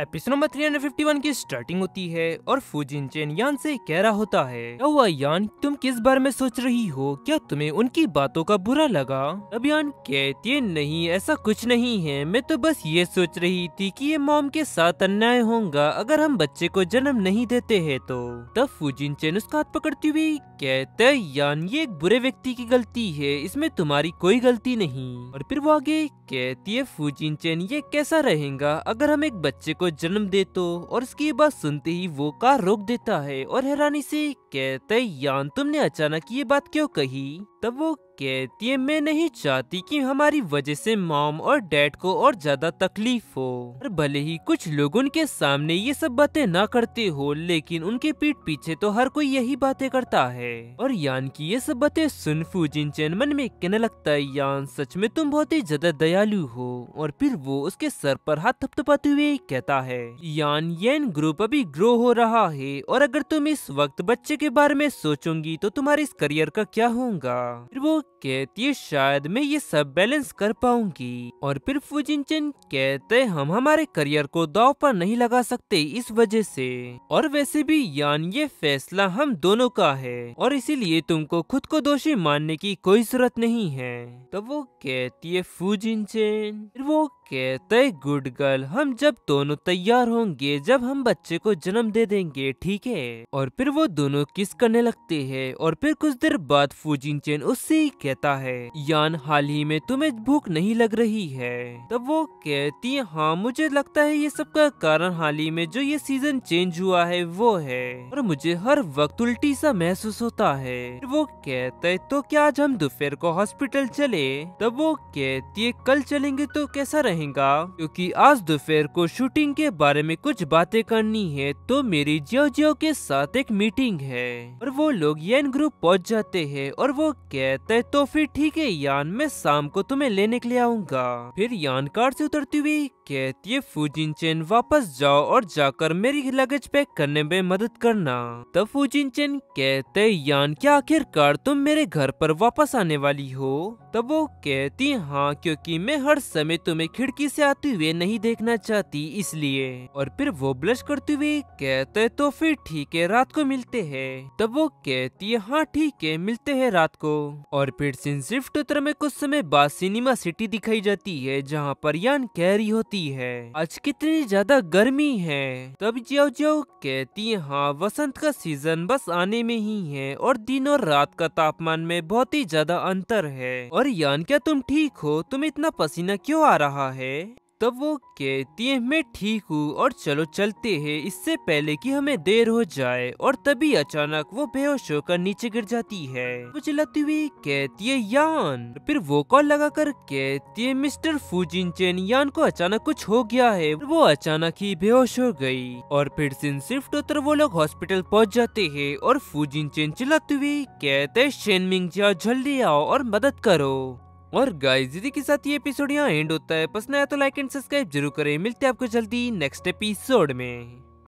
episode number 351 की starting होती है और फूजिन चेन यान से कह रहा होता है क्या हुआ यान तुम किस बारे में सोच रही हो क्या तुम्हें उनकी बातों का बुरा लगा अब यान कहती है नहीं ऐसा कुछ नहीं है मैं तो बस ये सोच रही थी कि ये मॉम के साथ अन्याय होगा अगर हम बच्चे को जन्म नहीं देते है तो तब फूजिन चेन उसका हाथ पकड़ती हुई कहते यान ये एक बुरे व्यक्ति की गलती है इसमें तुम्हारी कोई गलती नहीं और फिर वो आगे कहती है फूजिन चैन ये कैसा रहेगा अगर हम एक बच्चे को जन्म दे तो और उसकी बात सुनते ही वो कार रोक देता है और हैरानी से कहते यान तुमने अचानक ये बात क्यों कही तब वो कहती है मैं नहीं चाहती कि हमारी वजह से मॉम और डैड को और ज्यादा तकलीफ हो और भले ही कुछ लोग उनके सामने ये सब बातें ना करते हो लेकिन उनके पीठ पीछे तो हर कोई यही बातें करता है और यान की ये सब बातें सुन फूजिन चैन मन में कहने लगता है यान सच में तुम बहुत ही ज्यादा दयालु हो और फिर वो उसके सर पर हाथ थपथपाते हुए कहता है यान यन ग्रुप अभी ग्रो हो रहा है और अगर तुम इस वक्त बच्चे के बारे में सोचोगी तो तुम्हारे इस करियर का क्या होगा फिर वो कहती है शायद मैं ये सब बैलेंस कर पाऊंगी और फिर फुजिनचन कहते हम हमारे करियर को दाव पर नहीं लगा सकते इस वजह से और वैसे भी यान ये फैसला हम दोनों का है और इसीलिए तुमको खुद को दोषी मानने की कोई जरूरत नहीं है तब वो कहती है फुजिनचन फिर वो कहते गुड गर्ल हम जब दोनों तैयार होंगे जब हम बच्चे को जन्म दे देंगे ठीक है और फिर वो दोनों किस करने लगते हैं और फिर कुछ देर बाद फूजिन चेन उससे ही कहता है यान हाल ही में तुम्हें भूख नहीं लग रही है तब वो कहती है हाँ मुझे लगता है ये सब का कारण हाल ही में जो ये सीजन चेंज हुआ है वो है और मुझे हर वक्त उल्टी सा महसूस होता है वो कहते तो क्या आज हम दोपहर को हॉस्पिटल चले तब वो कहती है कल चलेंगे तो कैसा रहेगा क्योंकि आज दोपहर को शूटिंग के बारे में कुछ बातें करनी है तो मेरी जियो जियो के साथ एक मीटिंग है और वो लोग यान ग्रुप पहुंच जाते हैं और वो कहते हैं तो फिर ठीक है यान मैं शाम को तुम्हें लेने के लिए आऊंगा फिर यान कार से उतरती हुई कहती है फूजिन चैन वापस जाओ और जाकर मेरी लगेज पैक करने में मदद करना तब फूजिन चैन कहते यान क्या आखिरकार तुम मेरे घर पर वापस आने वाली हो तब वो कहती हाँ क्योंकि मैं हर समय तुम्हें खिड़की से आते हुए नहीं देखना चाहती इसलिए और फिर वो ब्लश करते हुए कहते तो फिर ठीक है रात को मिलते हैं तब वो कहती है हाँ ठीक है मिलते हैं रात को और फिर सीन शिफ्ट में कुछ समय बाद सिनेमा सिटी दिखाई जाती है जहाँ पर यान कैरी होती है आज कितनी ज्यादा गर्मी है तब जियो ज्यो कहती है हाँ वसंत का सीजन बस आने में ही है और दिन और रात का तापमान में बहुत ही ज्यादा अंतर है और यान क्या तुम ठीक हो तुम इतना पसीना क्यों आ रहा है तब वो कहती है मैं ठीक हूँ और चलो चलते हैं इससे पहले कि हमें देर हो जाए और तभी अचानक वो बेहोश होकर नीचे गिर जाती है वो चिल्लाती हुई कहती है यान फिर वो कॉल लगाकर कहती है मिस्टर फूजिन चेन यान को अचानक कुछ हो गया है वो अचानक ही बेहोश हो गई और फिर सिंह शिफ्ट होकर वो लोग हॉस्पिटल पहुँच जाते है और फूजिन चेन चिल्लाती हुई कहते शेनमिंग जाओ जल्दी आओ और मदद करो और गाइस दीदी के साथ ये एपिसोड यहाँ एंड होता है पसंद आया तो लाइक एंड सब्सक्राइब जरूर करें मिलते हैं आपको जल्दी नेक्स्ट एपिसोड में